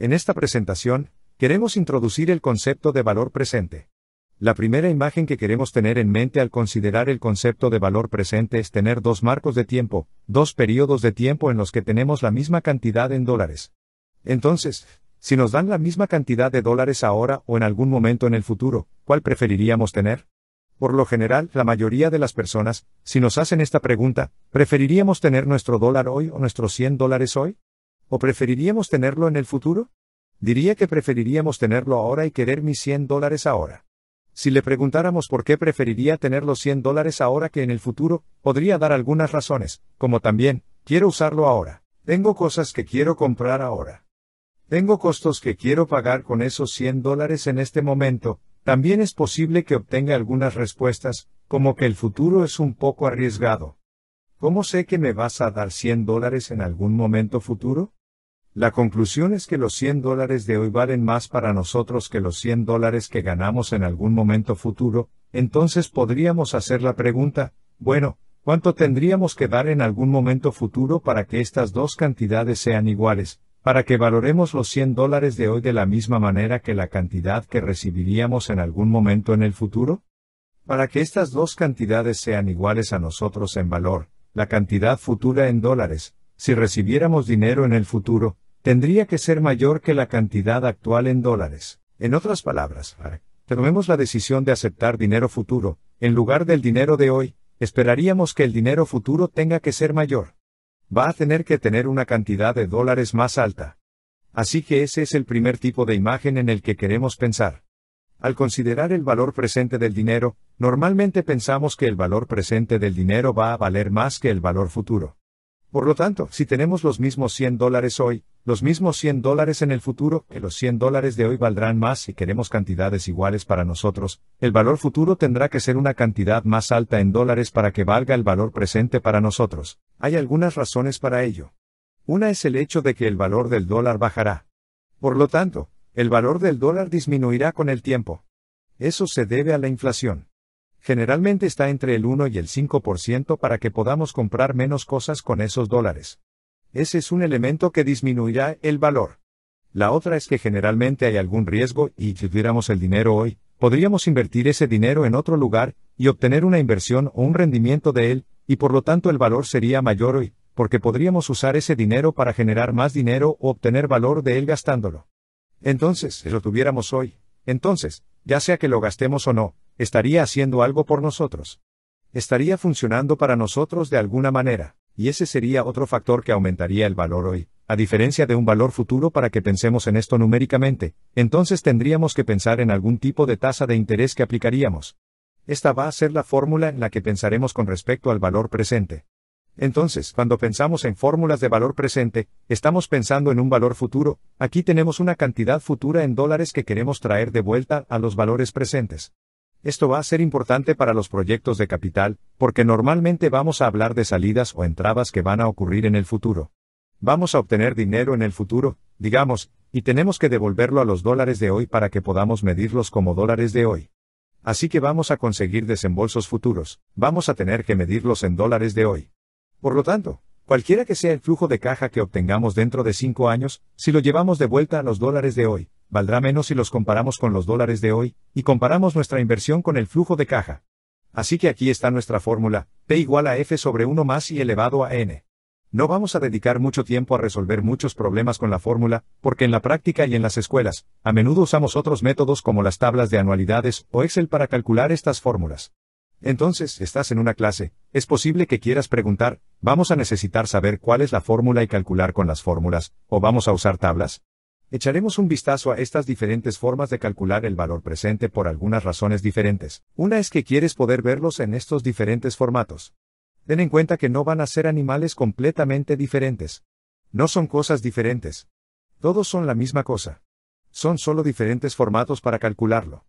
En esta presentación, queremos introducir el concepto de valor presente. La primera imagen que queremos tener en mente al considerar el concepto de valor presente es tener dos marcos de tiempo, dos periodos de tiempo en los que tenemos la misma cantidad en dólares. Entonces, si nos dan la misma cantidad de dólares ahora o en algún momento en el futuro, ¿cuál preferiríamos tener? Por lo general, la mayoría de las personas, si nos hacen esta pregunta, ¿preferiríamos tener nuestro dólar hoy o nuestros 100 dólares hoy? ¿O preferiríamos tenerlo en el futuro? Diría que preferiríamos tenerlo ahora y querer mis 100 dólares ahora. Si le preguntáramos por qué preferiría tener los 100 dólares ahora que en el futuro, podría dar algunas razones, como también, quiero usarlo ahora. Tengo cosas que quiero comprar ahora. Tengo costos que quiero pagar con esos 100 dólares en este momento. También es posible que obtenga algunas respuestas, como que el futuro es un poco arriesgado. ¿Cómo sé que me vas a dar 100 dólares en algún momento futuro? La conclusión es que los 100 dólares de hoy valen más para nosotros que los 100 dólares que ganamos en algún momento futuro, entonces podríamos hacer la pregunta, bueno, ¿cuánto tendríamos que dar en algún momento futuro para que estas dos cantidades sean iguales, para que valoremos los 100 dólares de hoy de la misma manera que la cantidad que recibiríamos en algún momento en el futuro? Para que estas dos cantidades sean iguales a nosotros en valor, la cantidad futura en dólares, si recibiéramos dinero en el futuro, tendría que ser mayor que la cantidad actual en dólares. En otras palabras, tomemos la decisión de aceptar dinero futuro, en lugar del dinero de hoy, esperaríamos que el dinero futuro tenga que ser mayor. Va a tener que tener una cantidad de dólares más alta. Así que ese es el primer tipo de imagen en el que queremos pensar. Al considerar el valor presente del dinero, normalmente pensamos que el valor presente del dinero va a valer más que el valor futuro. Por lo tanto, si tenemos los mismos 100 dólares hoy, los mismos 100 dólares en el futuro, que los 100 dólares de hoy valdrán más si queremos cantidades iguales para nosotros, el valor futuro tendrá que ser una cantidad más alta en dólares para que valga el valor presente para nosotros. Hay algunas razones para ello. Una es el hecho de que el valor del dólar bajará. Por lo tanto, el valor del dólar disminuirá con el tiempo. Eso se debe a la inflación. Generalmente está entre el 1 y el 5% para que podamos comprar menos cosas con esos dólares. Ese es un elemento que disminuirá el valor. La otra es que generalmente hay algún riesgo y si tuviéramos el dinero hoy, podríamos invertir ese dinero en otro lugar y obtener una inversión o un rendimiento de él, y por lo tanto el valor sería mayor hoy, porque podríamos usar ese dinero para generar más dinero o obtener valor de él gastándolo. Entonces, si lo tuviéramos hoy, entonces, ya sea que lo gastemos o no, estaría haciendo algo por nosotros. Estaría funcionando para nosotros de alguna manera, y ese sería otro factor que aumentaría el valor hoy, a diferencia de un valor futuro para que pensemos en esto numéricamente, entonces tendríamos que pensar en algún tipo de tasa de interés que aplicaríamos. Esta va a ser la fórmula en la que pensaremos con respecto al valor presente. Entonces, cuando pensamos en fórmulas de valor presente, estamos pensando en un valor futuro, aquí tenemos una cantidad futura en dólares que queremos traer de vuelta a los valores presentes. Esto va a ser importante para los proyectos de capital, porque normalmente vamos a hablar de salidas o entradas que van a ocurrir en el futuro. Vamos a obtener dinero en el futuro, digamos, y tenemos que devolverlo a los dólares de hoy para que podamos medirlos como dólares de hoy. Así que vamos a conseguir desembolsos futuros, vamos a tener que medirlos en dólares de hoy. Por lo tanto, cualquiera que sea el flujo de caja que obtengamos dentro de cinco años, si lo llevamos de vuelta a los dólares de hoy, valdrá menos si los comparamos con los dólares de hoy, y comparamos nuestra inversión con el flujo de caja. Así que aquí está nuestra fórmula, P igual a F sobre 1 más y elevado a N. No vamos a dedicar mucho tiempo a resolver muchos problemas con la fórmula, porque en la práctica y en las escuelas, a menudo usamos otros métodos como las tablas de anualidades o Excel para calcular estas fórmulas. Entonces, estás en una clase, es posible que quieras preguntar, ¿vamos a necesitar saber cuál es la fórmula y calcular con las fórmulas, o vamos a usar tablas? Echaremos un vistazo a estas diferentes formas de calcular el valor presente por algunas razones diferentes. Una es que quieres poder verlos en estos diferentes formatos. Ten en cuenta que no van a ser animales completamente diferentes. No son cosas diferentes. Todos son la misma cosa. Son solo diferentes formatos para calcularlo.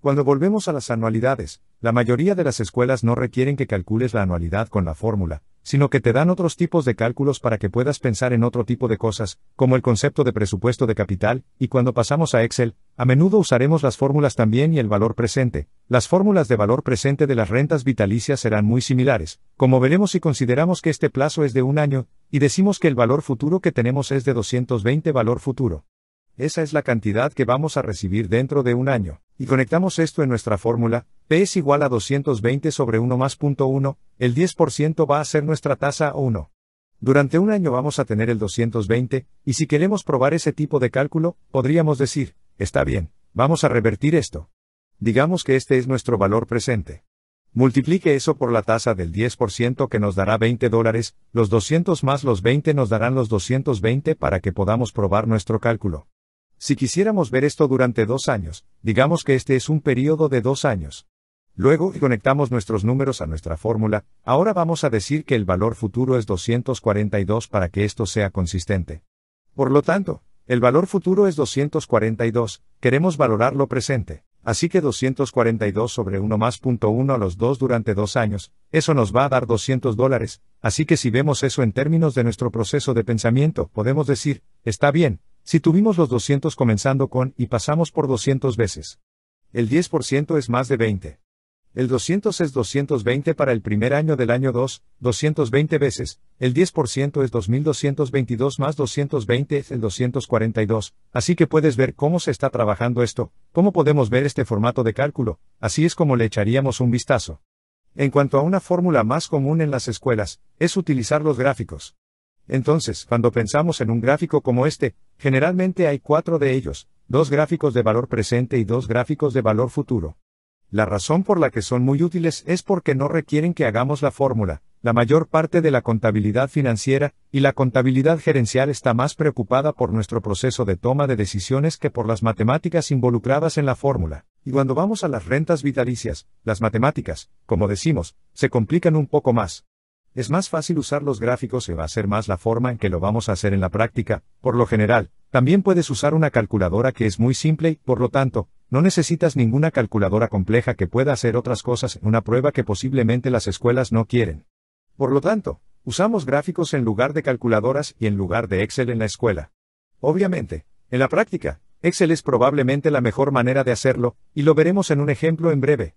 Cuando volvemos a las anualidades, la mayoría de las escuelas no requieren que calcules la anualidad con la fórmula, sino que te dan otros tipos de cálculos para que puedas pensar en otro tipo de cosas, como el concepto de presupuesto de capital, y cuando pasamos a Excel, a menudo usaremos las fórmulas también y el valor presente. Las fórmulas de valor presente de las rentas vitalicias serán muy similares, como veremos si consideramos que este plazo es de un año, y decimos que el valor futuro que tenemos es de 220 valor futuro. Esa es la cantidad que vamos a recibir dentro de un año, y conectamos esto en nuestra fórmula, P es igual a 220 sobre 1 más punto 1, el 10% va a ser nuestra tasa uno. 1. Durante un año vamos a tener el 220, y si queremos probar ese tipo de cálculo, podríamos decir, está bien, vamos a revertir esto. Digamos que este es nuestro valor presente. Multiplique eso por la tasa del 10% que nos dará 20 dólares, los 200 más los 20 nos darán los 220 para que podamos probar nuestro cálculo. Si quisiéramos ver esto durante dos años, digamos que este es un periodo de dos años. Luego conectamos nuestros números a nuestra fórmula, ahora vamos a decir que el valor futuro es 242 para que esto sea consistente. Por lo tanto, el valor futuro es 242, queremos valorar lo presente, así que 242 sobre 1 más punto 1 a los 2 durante 2 años, eso nos va a dar 200 dólares, así que si vemos eso en términos de nuestro proceso de pensamiento, podemos decir, está bien, si tuvimos los 200 comenzando con y pasamos por 200 veces. El 10% es más de 20 el 200 es 220 para el primer año del año 2, 220 veces, el 10% es 2222 más 220 es el 242, así que puedes ver cómo se está trabajando esto, cómo podemos ver este formato de cálculo, así es como le echaríamos un vistazo. En cuanto a una fórmula más común en las escuelas, es utilizar los gráficos. Entonces, cuando pensamos en un gráfico como este, generalmente hay cuatro de ellos, dos gráficos de valor presente y dos gráficos de valor futuro. La razón por la que son muy útiles es porque no requieren que hagamos la fórmula, la mayor parte de la contabilidad financiera y la contabilidad gerencial está más preocupada por nuestro proceso de toma de decisiones que por las matemáticas involucradas en la fórmula. Y cuando vamos a las rentas vitalicias, las matemáticas, como decimos, se complican un poco más. Es más fácil usar los gráficos y va a ser más la forma en que lo vamos a hacer en la práctica, por lo general, también puedes usar una calculadora que es muy simple y, por lo tanto, no necesitas ninguna calculadora compleja que pueda hacer otras cosas en una prueba que posiblemente las escuelas no quieren. Por lo tanto, usamos gráficos en lugar de calculadoras y en lugar de Excel en la escuela. Obviamente, en la práctica, Excel es probablemente la mejor manera de hacerlo, y lo veremos en un ejemplo en breve.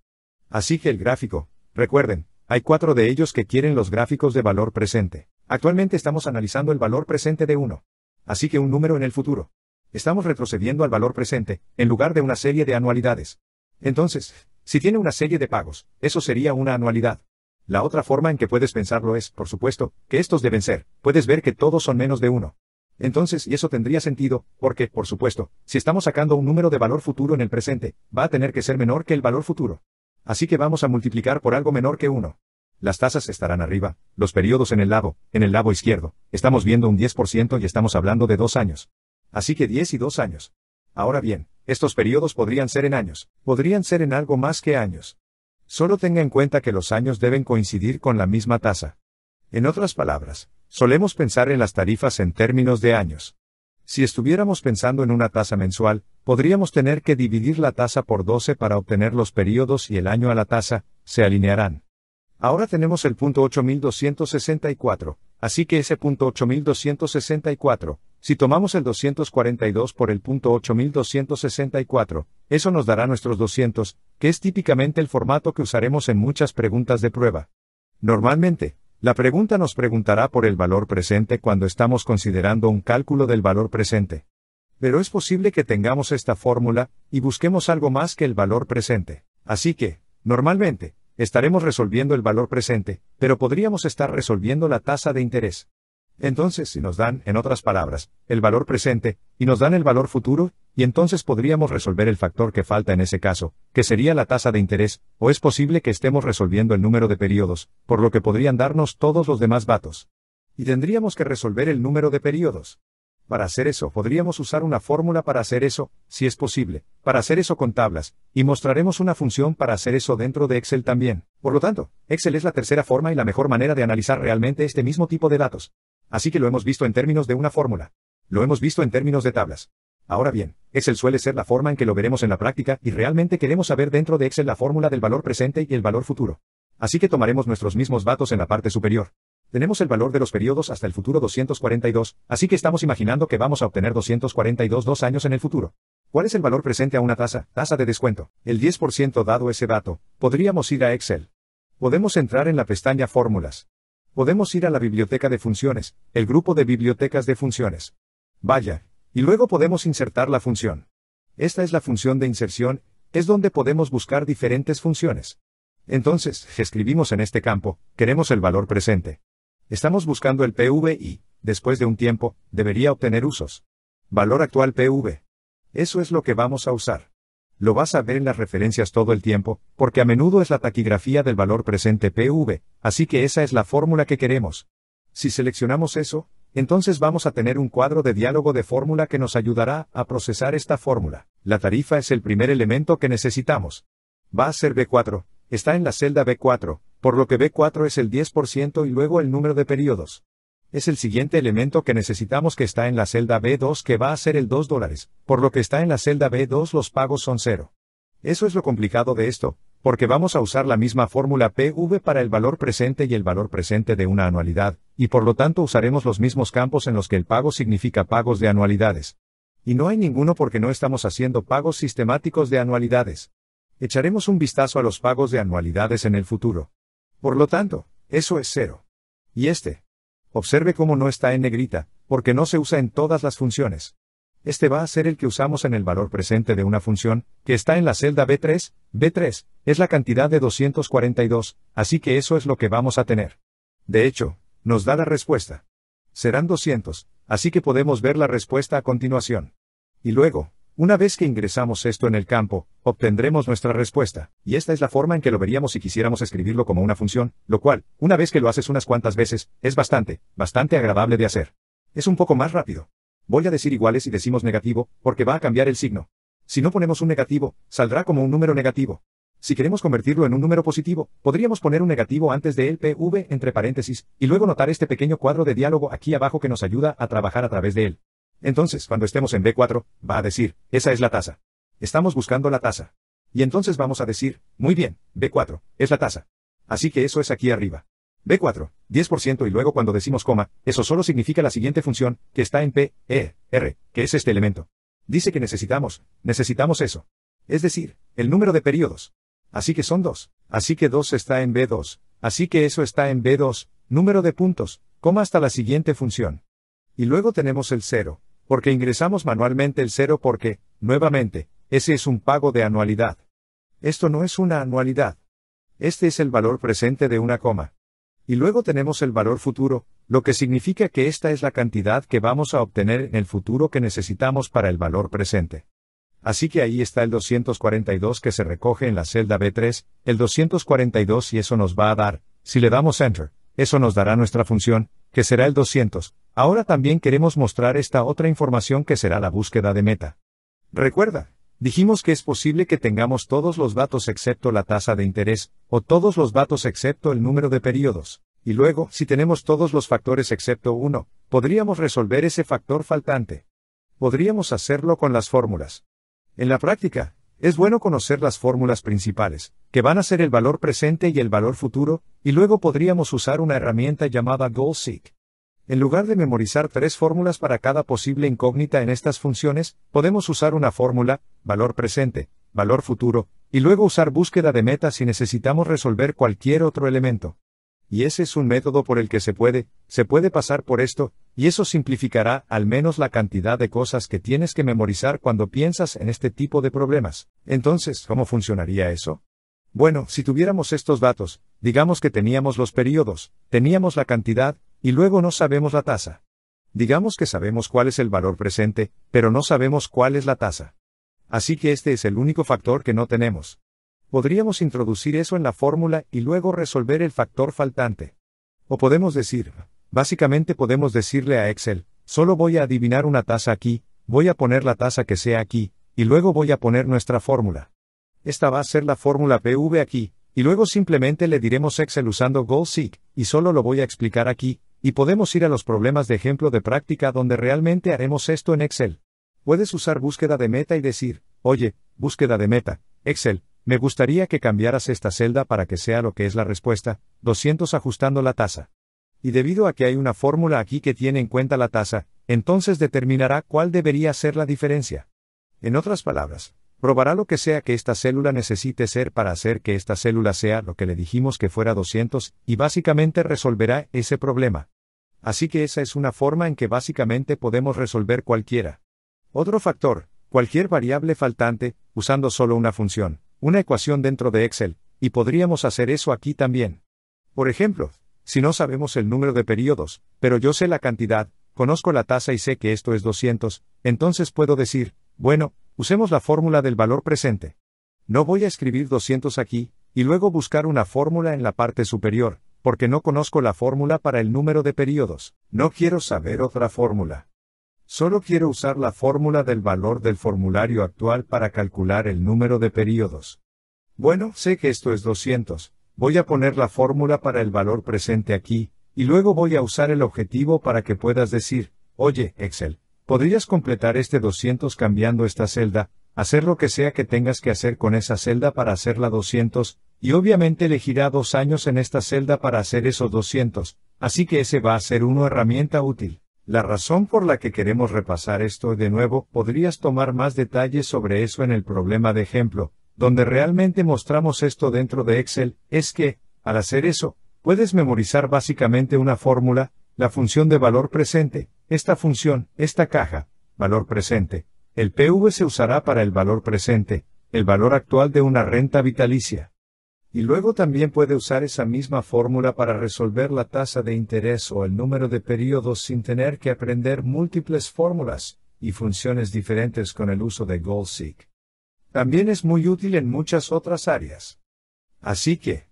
Así que el gráfico, recuerden, hay cuatro de ellos que quieren los gráficos de valor presente. Actualmente estamos analizando el valor presente de uno así que un número en el futuro. Estamos retrocediendo al valor presente, en lugar de una serie de anualidades. Entonces, si tiene una serie de pagos, eso sería una anualidad. La otra forma en que puedes pensarlo es, por supuesto, que estos deben ser, puedes ver que todos son menos de uno. Entonces, y eso tendría sentido, porque, por supuesto, si estamos sacando un número de valor futuro en el presente, va a tener que ser menor que el valor futuro. Así que vamos a multiplicar por algo menor que uno. Las tasas estarán arriba, los periodos en el lado, en el lado izquierdo, estamos viendo un 10% y estamos hablando de dos años. Así que 10 y dos años. Ahora bien, estos periodos podrían ser en años, podrían ser en algo más que años. Solo tenga en cuenta que los años deben coincidir con la misma tasa. En otras palabras, solemos pensar en las tarifas en términos de años. Si estuviéramos pensando en una tasa mensual, podríamos tener que dividir la tasa por 12 para obtener los periodos y el año a la tasa, se alinearán. Ahora tenemos el punto 8264, así que ese punto 8264, si tomamos el 242 por el punto 8264, eso nos dará nuestros 200, que es típicamente el formato que usaremos en muchas preguntas de prueba. Normalmente, la pregunta nos preguntará por el valor presente cuando estamos considerando un cálculo del valor presente. Pero es posible que tengamos esta fórmula, y busquemos algo más que el valor presente. Así que, normalmente, estaremos resolviendo el valor presente, pero podríamos estar resolviendo la tasa de interés. Entonces, si nos dan, en otras palabras, el valor presente, y nos dan el valor futuro, y entonces podríamos resolver el factor que falta en ese caso, que sería la tasa de interés, o es posible que estemos resolviendo el número de periodos, por lo que podrían darnos todos los demás datos. Y tendríamos que resolver el número de periodos. Para hacer eso podríamos usar una fórmula para hacer eso, si es posible, para hacer eso con tablas, y mostraremos una función para hacer eso dentro de Excel también. Por lo tanto, Excel es la tercera forma y la mejor manera de analizar realmente este mismo tipo de datos. Así que lo hemos visto en términos de una fórmula. Lo hemos visto en términos de tablas. Ahora bien, Excel suele ser la forma en que lo veremos en la práctica y realmente queremos saber dentro de Excel la fórmula del valor presente y el valor futuro. Así que tomaremos nuestros mismos datos en la parte superior. Tenemos el valor de los periodos hasta el futuro 242, así que estamos imaginando que vamos a obtener 242 dos años en el futuro. ¿Cuál es el valor presente a una tasa, tasa de descuento? El 10% dado ese dato, podríamos ir a Excel. Podemos entrar en la pestaña Fórmulas. Podemos ir a la biblioteca de funciones, el grupo de bibliotecas de funciones. Vaya, y luego podemos insertar la función. Esta es la función de inserción, es donde podemos buscar diferentes funciones. Entonces, escribimos en este campo, queremos el valor presente. Estamos buscando el PV y, después de un tiempo, debería obtener usos. Valor actual PV. Eso es lo que vamos a usar. Lo vas a ver en las referencias todo el tiempo, porque a menudo es la taquigrafía del valor presente PV, así que esa es la fórmula que queremos. Si seleccionamos eso, entonces vamos a tener un cuadro de diálogo de fórmula que nos ayudará a procesar esta fórmula. La tarifa es el primer elemento que necesitamos. Va a ser B4, está en la celda B4, por lo que B4 es el 10% y luego el número de periodos. Es el siguiente elemento que necesitamos que está en la celda B2 que va a ser el 2 dólares, por lo que está en la celda B2 los pagos son 0. Eso es lo complicado de esto, porque vamos a usar la misma fórmula PV para el valor presente y el valor presente de una anualidad, y por lo tanto usaremos los mismos campos en los que el pago significa pagos de anualidades. Y no hay ninguno porque no estamos haciendo pagos sistemáticos de anualidades. Echaremos un vistazo a los pagos de anualidades en el futuro. Por lo tanto, eso es cero. Y este. Observe cómo no está en negrita, porque no se usa en todas las funciones. Este va a ser el que usamos en el valor presente de una función, que está en la celda B3, B3, es la cantidad de 242, así que eso es lo que vamos a tener. De hecho, nos da la respuesta. Serán 200, así que podemos ver la respuesta a continuación. Y luego, una vez que ingresamos esto en el campo, obtendremos nuestra respuesta, y esta es la forma en que lo veríamos si quisiéramos escribirlo como una función, lo cual, una vez que lo haces unas cuantas veces, es bastante, bastante agradable de hacer. Es un poco más rápido. Voy a decir iguales y decimos negativo, porque va a cambiar el signo. Si no ponemos un negativo, saldrá como un número negativo. Si queremos convertirlo en un número positivo, podríamos poner un negativo antes de el PV entre paréntesis, y luego notar este pequeño cuadro de diálogo aquí abajo que nos ayuda a trabajar a través de él. Entonces, cuando estemos en B4, va a decir, esa es la tasa. Estamos buscando la tasa. Y entonces vamos a decir, muy bien, B4, es la tasa. Así que eso es aquí arriba. B4, 10% y luego cuando decimos coma, eso solo significa la siguiente función, que está en P, E, R, que es este elemento. Dice que necesitamos, necesitamos eso. Es decir, el número de periodos. Así que son dos. Así que 2 está en B2. Así que eso está en B2, número de puntos, coma hasta la siguiente función. Y luego tenemos el 0, porque ingresamos manualmente el cero porque, nuevamente, ese es un pago de anualidad. Esto no es una anualidad. Este es el valor presente de una coma. Y luego tenemos el valor futuro, lo que significa que esta es la cantidad que vamos a obtener en el futuro que necesitamos para el valor presente. Así que ahí está el 242 que se recoge en la celda B3, el 242 y eso nos va a dar, si le damos Enter, eso nos dará nuestra función, que será el 200, Ahora también queremos mostrar esta otra información que será la búsqueda de meta. Recuerda, dijimos que es posible que tengamos todos los datos excepto la tasa de interés, o todos los datos excepto el número de periodos, y luego, si tenemos todos los factores excepto uno, podríamos resolver ese factor faltante. Podríamos hacerlo con las fórmulas. En la práctica, es bueno conocer las fórmulas principales, que van a ser el valor presente y el valor futuro, y luego podríamos usar una herramienta llamada Goal Seek en lugar de memorizar tres fórmulas para cada posible incógnita en estas funciones, podemos usar una fórmula, valor presente, valor futuro, y luego usar búsqueda de meta si necesitamos resolver cualquier otro elemento. Y ese es un método por el que se puede, se puede pasar por esto, y eso simplificará al menos la cantidad de cosas que tienes que memorizar cuando piensas en este tipo de problemas. Entonces, ¿cómo funcionaría eso? Bueno, si tuviéramos estos datos, digamos que teníamos los periodos, teníamos la cantidad, y luego no sabemos la tasa. Digamos que sabemos cuál es el valor presente, pero no sabemos cuál es la tasa. Así que este es el único factor que no tenemos. Podríamos introducir eso en la fórmula y luego resolver el factor faltante. O podemos decir, básicamente podemos decirle a Excel, solo voy a adivinar una tasa aquí, voy a poner la tasa que sea aquí, y luego voy a poner nuestra fórmula. Esta va a ser la fórmula PV aquí, y luego simplemente le diremos Excel usando Goal Seek, y solo lo voy a explicar aquí, y podemos ir a los problemas de ejemplo de práctica donde realmente haremos esto en Excel. Puedes usar búsqueda de meta y decir, oye, búsqueda de meta, Excel, me gustaría que cambiaras esta celda para que sea lo que es la respuesta, 200 ajustando la tasa. Y debido a que hay una fórmula aquí que tiene en cuenta la tasa, entonces determinará cuál debería ser la diferencia. En otras palabras, Probará lo que sea que esta célula necesite ser para hacer que esta célula sea lo que le dijimos que fuera 200, y básicamente resolverá ese problema. Así que esa es una forma en que básicamente podemos resolver cualquiera. Otro factor, cualquier variable faltante, usando solo una función, una ecuación dentro de Excel, y podríamos hacer eso aquí también. Por ejemplo, si no sabemos el número de periodos, pero yo sé la cantidad, conozco la tasa y sé que esto es 200, entonces puedo decir, bueno, Usemos la fórmula del valor presente. No voy a escribir 200 aquí, y luego buscar una fórmula en la parte superior, porque no conozco la fórmula para el número de periodos. No quiero saber otra fórmula. Solo quiero usar la fórmula del valor del formulario actual para calcular el número de periodos. Bueno, sé que esto es 200. Voy a poner la fórmula para el valor presente aquí, y luego voy a usar el objetivo para que puedas decir, oye, Excel, Podrías completar este 200 cambiando esta celda, hacer lo que sea que tengas que hacer con esa celda para hacerla 200, y obviamente elegirá dos años en esta celda para hacer esos 200, así que ese va a ser una herramienta útil. La razón por la que queremos repasar esto de nuevo, podrías tomar más detalles sobre eso en el problema de ejemplo, donde realmente mostramos esto dentro de Excel, es que, al hacer eso, puedes memorizar básicamente una fórmula, la función de valor presente, esta función, esta caja, valor presente, el PV se usará para el valor presente, el valor actual de una renta vitalicia. Y luego también puede usar esa misma fórmula para resolver la tasa de interés o el número de periodos sin tener que aprender múltiples fórmulas y funciones diferentes con el uso de Seek. También es muy útil en muchas otras áreas. Así que,